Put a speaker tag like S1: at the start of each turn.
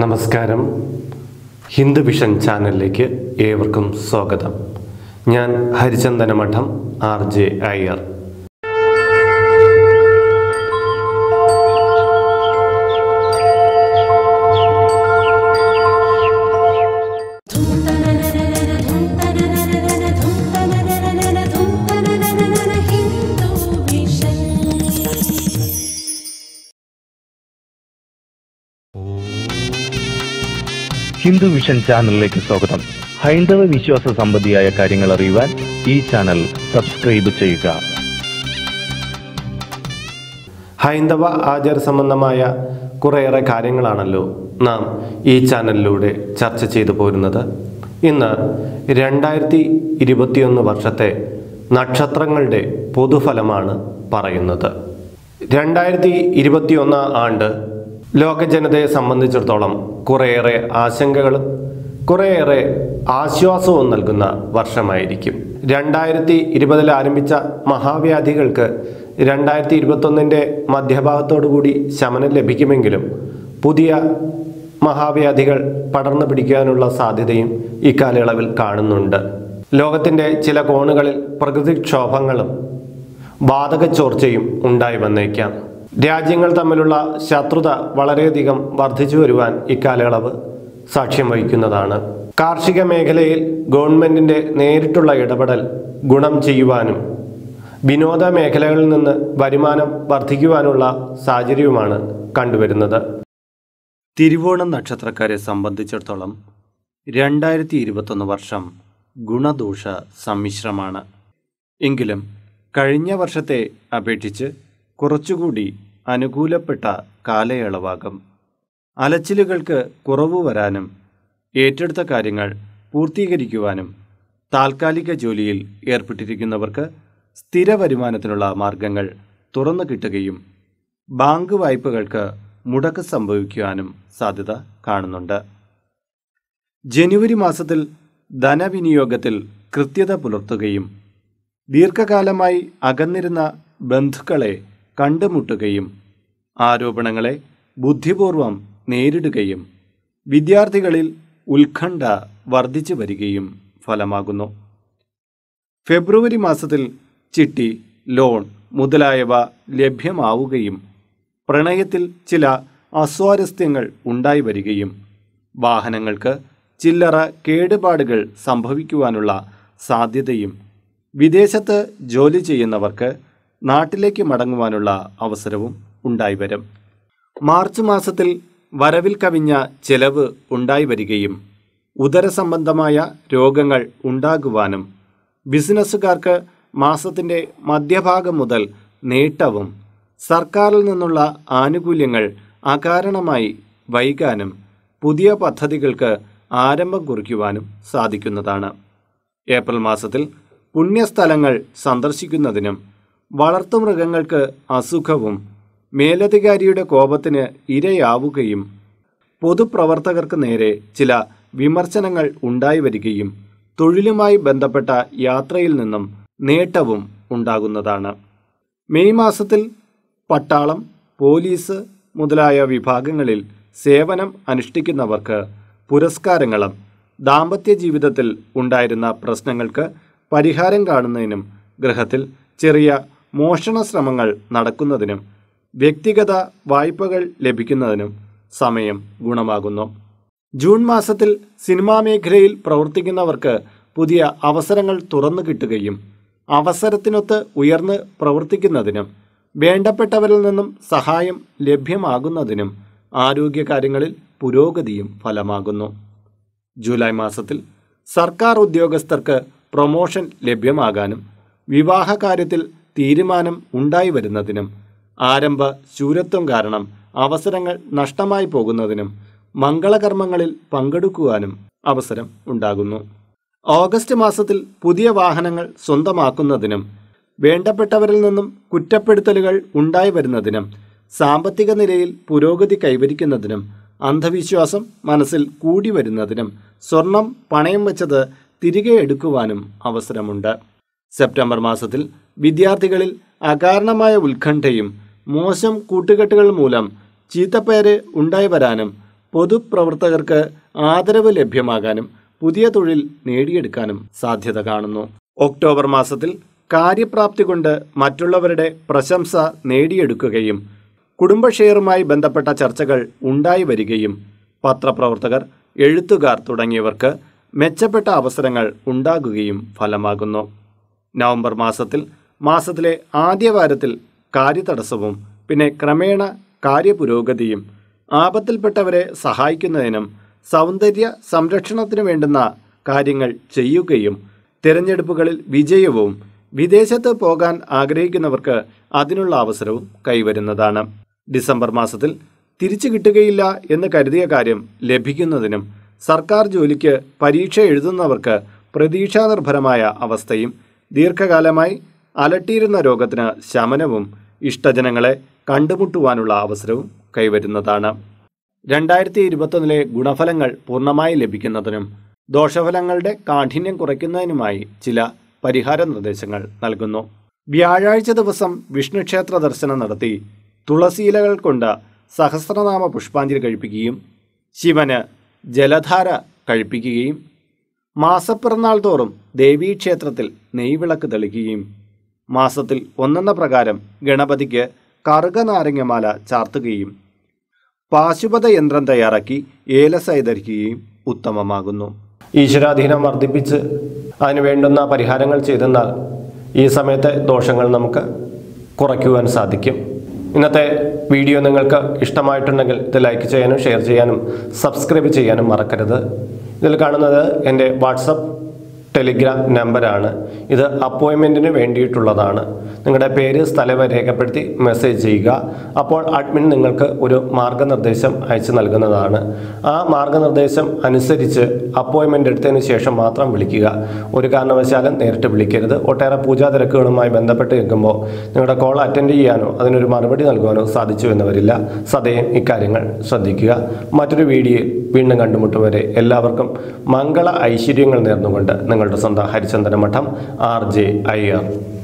S1: നമസ്കാരം ഹിന്ദു വിഷൻ ചാനലിലേക്ക് ഏവർക്കും സ്വാഗതം ഞാൻ ഹരിചന്ദന മഠം R J Iyer Oh. Hindu vision ചാനലിലേക്ക് സ്വാഗതം ഹൈന്ദവ വിശ്വാസ സംബന്ധിയായ കാര്യങ്ങൾ അറിയുവാൻ ഈ ചാനൽ സബ്സ്ക്രൈബ് ചെയ്യുക ഹൈന്ദവ ആചാര സംബന്ധമായ കുറേയേറെ കാര്യങ്ങളാണല്ലോ നാം ഈ ചാനലിലൂടെ ചർച്ച ചെയ്തു പോരുന്നത് ഇന്ന് രണ്ടായിരത്തി ഇരുപത്തിയൊന്ന് വർഷത്തെ നക്ഷത്രങ്ങളുടെ പൊതുഫലമാണ് പറയുന്നത് രണ്ടായിരത്തി ഇരുപത്തിയൊന്ന് ആണ്ട് ലോക ജനതയെ സംബന്ധിച്ചിടത്തോളം കുറേയേറെ ആശങ്കകളും കുറേയേറെ ആശ്വാസവും നൽകുന്ന വർഷമായിരിക്കും രണ്ടായിരത്തി ഇരുപതിൽ ആരംഭിച്ച മഹാവ്യാധികൾക്ക് രണ്ടായിരത്തി ഇരുപത്തൊന്നിൻ്റെ മധ്യഭാഗത്തോടുകൂടി ശമനം ലഭിക്കുമെങ്കിലും പുതിയ മഹാവ്യാധികൾ പടർന്നു പിടിക്കാനുള്ള സാധ്യതയും ഇക്കാലയളവിൽ കാണുന്നുണ്ട് ലോകത്തിൻ്റെ ചില കോണുകളിൽ പ്രകൃതിക്ഷോഭങ്ങളും വാതക ചോർച്ചയും ഉണ്ടായി വന്നേക്കാം രാജ്യങ്ങൾ തമ്മിലുള്ള ശത്രുത വളരെയധികം വർദ്ധിച്ചു വരുവാൻ ഇക്കാലയളവ് സാക്ഷ്യം വഹിക്കുന്നതാണ് കാർഷിക മേഖലയിൽ ഗവൺമെൻറ്റിൻ്റെ നേരിട്ടുള്ള ഇടപെടൽ ഗുണം ചെയ്യുവാനും വിനോദ മേഖലകളിൽ നിന്ന് വരുമാനം വർദ്ധിക്കുവാനുള്ള സാഹചര്യവുമാണ് കണ്ടുവരുന്നത് തിരുവോണം നക്ഷത്രക്കാരെ സംബന്ധിച്ചിടത്തോളം രണ്ടായിരത്തി ഇരുപത്തൊന്ന് വർഷം ഗുണദോഷ സമ്മിശ്രമാണ് എങ്കിലും കഴിഞ്ഞ വർഷത്തെ അപേക്ഷിച്ച് കുറച്ചുകൂടി അനുകൂലപ്പെട്ട കാലയളവാകും അലച്ചിലുകൾക്ക് കുറവ് വരാനും ഏറ്റെടുത്ത കാര്യങ്ങൾ പൂർത്തീകരിക്കുവാനും താൽക്കാലിക ജോലിയിൽ ഏർപ്പെട്ടിരിക്കുന്നവർക്ക് സ്ഥിര വരുമാനത്തിനുള്ള മാർഗങ്ങൾ തുറന്നു കിട്ടുകയും ബാങ്ക് വായ്പകൾക്ക് മുടക്ക് സംഭവിക്കുവാനും സാധ്യത കാണുന്നുണ്ട് ജനുവരി മാസത്തിൽ ധനവിനിയോഗത്തിൽ കൃത്യത പുലർത്തുകയും ദീർഘകാലമായി അകന്നിരുന്ന ബന്ധുക്കളെ കണ്ടുമുട്ടുകയും ആരോപണങ്ങളെ ബുദ്ധിപൂർവം നേരിടുകയും വിദ്യാർത്ഥികളിൽ ഉത്കണ്ഠ വർദ്ധിച്ചു വരികയും ഫലമാകുന്നു ഫെബ്രുവരി മാസത്തിൽ ചിട്ടി ലോൺ മുതലായവ ലഭ്യമാവുകയും പ്രണയത്തിൽ ചില അസ്വാരസ്യങ്ങൾ ഉണ്ടായി വരികയും വാഹനങ്ങൾക്ക് ചില്ലറ കേടുപാടുകൾ സംഭവിക്കുവാനുള്ള സാധ്യതയും വിദേശത്ത് ജോലി ചെയ്യുന്നവർക്ക് നാട്ടിലേക്ക് മടങ്ങുവാനുള്ള അവസരവും ഉണ്ടായി വരും മാർച്ച് മാസത്തിൽ വരവിൽ കവിഞ്ഞ ചെലവ് ഉണ്ടായി വരികയും ഉദരസംബന്ധമായ രോഗങ്ങൾ ഉണ്ടാകുവാനും ബിസിനസ്സുകാർക്ക് മാസത്തിൻ്റെ മധ്യഭാഗം മുതൽ നേട്ടവും സർക്കാരിൽ നിന്നുള്ള ആനുകൂല്യങ്ങൾ അകാരണമായി വൈകാനും പുതിയ പദ്ധതികൾക്ക് ആരംഭം കുറിക്കുവാനും സാധിക്കുന്നതാണ് ഏപ്രിൽ മാസത്തിൽ പുണ്യസ്ഥലങ്ങൾ സന്ദർശിക്കുന്നതിനും വളർത്തുമൃഗങ്ങൾക്ക് അസുഖവും മേലധികാരിയുടെ കോപത്തിന് ഇരയാവുകയും പൊതുപ്രവർത്തകർക്ക് നേരെ ചില വിമർശനങ്ങൾ ഉണ്ടായി വരികയും തൊഴിലുമായി ബന്ധപ്പെട്ട യാത്രയിൽ നിന്നും നേട്ടവും ഉണ്ടാകുന്നതാണ് മെയ് മാസത്തിൽ പട്ടാളം പോലീസ് മുതലായ വിഭാഗങ്ങളിൽ സേവനം അനുഷ്ഠിക്കുന്നവർക്ക് പുരസ്കാരങ്ങളും ദാമ്പത്യ ജീവിതത്തിൽ ഉണ്ടായിരുന്ന പ്രശ്നങ്ങൾക്ക് പരിഹാരം കാണുന്നതിനും ഗ്രഹത്തിൽ ചെറിയ മോഷണ ശ്രമങ്ങൾ നടക്കുന്നതിനും വ്യക്തിഗത വായ്പകൾ ലഭിക്കുന്നതിനും സമയം ഗുണമാകുന്നു ജൂൺ മാസത്തിൽ സിനിമാ മേഖലയിൽ പ്രവർത്തിക്കുന്നവർക്ക് പുതിയ അവസരങ്ങൾ തുറന്നു കിട്ടുകയും അവസരത്തിനൊത്ത് ഉയർന്ന് പ്രവർത്തിക്കുന്നതിനും വേണ്ടപ്പെട്ടവരിൽ നിന്നും സഹായം ലഭ്യമാകുന്നതിനും ആരോഗ്യകാര്യങ്ങളിൽ പുരോഗതിയും ഫലമാകുന്നു ജൂലൈ മാസത്തിൽ സർക്കാർ ഉദ്യോഗസ്ഥർക്ക് പ്രൊമോഷൻ ലഭ്യമാകാനും വിവാഹകാര്യത്തിൽ തീരുമാനം ഉണ്ടായി വരുന്നതിനും ആരംഭ ശൂരത്വം കാരണം അവസരങ്ങൾ നഷ്ടമായി പോകുന്നതിനും മംഗളകർമ്മങ്ങളിൽ പങ്കെടുക്കുവാനും അവസരം ഉണ്ടാകുന്നു ഓഗസ്റ്റ് മാസത്തിൽ പുതിയ വാഹനങ്ങൾ സ്വന്തമാക്കുന്നതിനും വേണ്ടപ്പെട്ടവരിൽ നിന്നും കുറ്റപ്പെടുത്തലുകൾ ഉണ്ടായി വരുന്നതിനും സാമ്പത്തിക നിലയിൽ പുരോഗതി കൈവരിക്കുന്നതിനും അന്ധവിശ്വാസം മനസ്സിൽ കൂടി വരുന്നതിനും സ്വർണം പണയം വെച്ചത് തിരികെ എടുക്കുവാനും അവസരമുണ്ട് സെപ്റ്റംബർ മാസത്തിൽ വിദ്യാർത്ഥികളിൽ അകാരണമായ ഉത്കണ്ഠയും മോശം കൂട്ടുകെട്ടുകൾ മൂലം ചീത്തപ്പേര് ഉണ്ടായി വരാനും പൊതുപ്രവർത്തകർക്ക് ആദരവ് ലഭ്യമാകാനും പുതിയ തൊഴിൽ നേടിയെടുക്കാനും സാധ്യത കാണുന്നു ഒക്ടോബർ മാസത്തിൽ കാര്യപ്രാപ്തി കൊണ്ട് മറ്റുള്ളവരുടെ പ്രശംസ നേടിയെടുക്കുകയും കുടുംബ ഷെയറുമായി ബന്ധപ്പെട്ട ചർച്ചകൾ ഉണ്ടായി വരികയും പത്രപ്രവർത്തകർ എഴുത്തുകാർ തുടങ്ങിയവർക്ക് മെച്ചപ്പെട്ട അവസരങ്ങൾ ഉണ്ടാകുകയും ഫലമാകുന്നു നവംബർ മാസത്തിൽ മാസത്തിലെ ആദ്യവാരത്തിൽ കാര്യതടസ്സവും പിന്നെ ക്രമേണ കാര്യപുരോഗതിയും ആപത്തിൽപ്പെട്ടവരെ സഹായിക്കുന്നതിനും സൗന്ദര്യ സംരക്ഷണത്തിനു വേണ്ടുന്ന കാര്യങ്ങൾ ചെയ്യുകയും തിരഞ്ഞെടുപ്പുകളിൽ വിജയവും വിദേശത്ത് പോകാൻ ആഗ്രഹിക്കുന്നവർക്ക് അതിനുള്ള അവസരവും കൈവരുന്നതാണ് ഡിസംബർ മാസത്തിൽ തിരിച്ചു കിട്ടുകയില്ല എന്ന് കരുതിയ കാര്യം ലഭിക്കുന്നതിനും സർക്കാർ ജോലിക്ക് പരീക്ഷ എഴുതുന്നവർക്ക് പ്രതീക്ഷാനിർഭരമായ അവസ്ഥയും ദീർഘകാലമായി അലട്ടിയിരുന്ന രോഗത്തിന് ശമനവും ഇഷ്ടജനങ്ങളെ കണ്ടുമുട്ടുവാനുള്ള അവസരവും കൈവരുന്നതാണ് രണ്ടായിരത്തി ഇരുപത്തൊന്നിലെ ഗുണഫലങ്ങൾ പൂർണ്ണമായി ലഭിക്കുന്നതിനും ദോഷഫലങ്ങളുടെ കാഠിന്യം കുറയ്ക്കുന്നതിനുമായി ചില പരിഹാര നിർദ്ദേശങ്ങൾ നൽകുന്നു വ്യാഴാഴ്ച ദിവസം വിഷ്ണുക്ഷേത്ര ദർശനം നടത്തി തുളസിയിലകൾ കൊണ്ട് സഹസ്രനാമ പുഷ്പാഞ്ജലി കഴിപ്പിക്കുകയും ശിവന് ജലധാര കഴിപ്പിക്കുകയും മാസപ്പിറന്നാൾ തോറും ദേവീക്ഷേത്രത്തിൽ നെയ്വിളക്ക് തെളിക്കുകയും മാസത്തിൽ ഒന്നെന്ന പ്രകാരം ഗണപതിക്ക് കറുക നാരങ്ങമാല ചാർത്തുകയും പാശുപത യന്ത്രം തയ്യാറാക്കി ഏലസായി ധരിക്കുകയും ഉത്തമമാകുന്നു ഈശ്വരാധീനം വർദ്ധിപ്പിച്ച് അതിന് വേണ്ടുന്ന പരിഹാരങ്ങൾ ചെയ്തെന്നാൽ ഈ സമയത്തെ ദോഷങ്ങൾ നമുക്ക് കുറയ്ക്കുവാൻ സാധിക്കും ഇന്നത്തെ വീഡിയോ നിങ്ങൾക്ക് ഇഷ്ടമായിട്ടുണ്ടെങ്കിൽ ഇത് ലൈക്ക് ചെയ്യാനും ഷെയർ ചെയ്യാനും സബ്സ്ക്രൈബ് ചെയ്യാനും മറക്കരുത് ഇതിൽ കാണുന്നത് എൻ്റെ വാട്സപ്പ് ടെലിഗ്രാം നമ്പറാണ് ഇത് അപ്പോയിൻമെൻറ്റിന് വേണ്ടിയിട്ടുള്ളതാണ് നിങ്ങളുടെ പേര് സ്ഥലം രേഖപ്പെടുത്തി മെസ്സേജ് ചെയ്യുക അപ്പോൾ അഡ്മിൻ നിങ്ങൾക്ക് ഒരു മാർഗനിർദ്ദേശം അയച്ചു നൽകുന്നതാണ് ആ മാർഗനിർദ്ദേശം അനുസരിച്ച് അപ്പോയിൻമെൻ്റ് എടുത്തതിന് ശേഷം മാത്രം വിളിക്കുക ഒരു കാരണവശാലും നേരിട്ട് വിളിക്കരുത് ഒട്ടേറെ പൂജാ തിരക്കുകളുമായി ബന്ധപ്പെട്ട് നിൽക്കുമ്പോൾ നിങ്ങളുടെ കോൾ അറ്റൻഡ് ചെയ്യാനോ അതിനൊരു മറുപടി നൽകുവാനോ സാധിച്ചു എന്ന് വരില്ല സദയം ഇക്കാര്യങ്ങൾ ശ്രദ്ധിക്കുക മറ്റൊരു വീഡിയോയിൽ വീണ്ടും കണ്ടുമുട്ടും വരെ എല്ലാവർക്കും മംഗള ഐശ്വര്യങ്ങൾ നേർന്നുകൊണ്ട് നിങ്ങളുടെ സ്വന്തം ഹരിചന്ദന മഠം ആർ ജെ അയ്യർ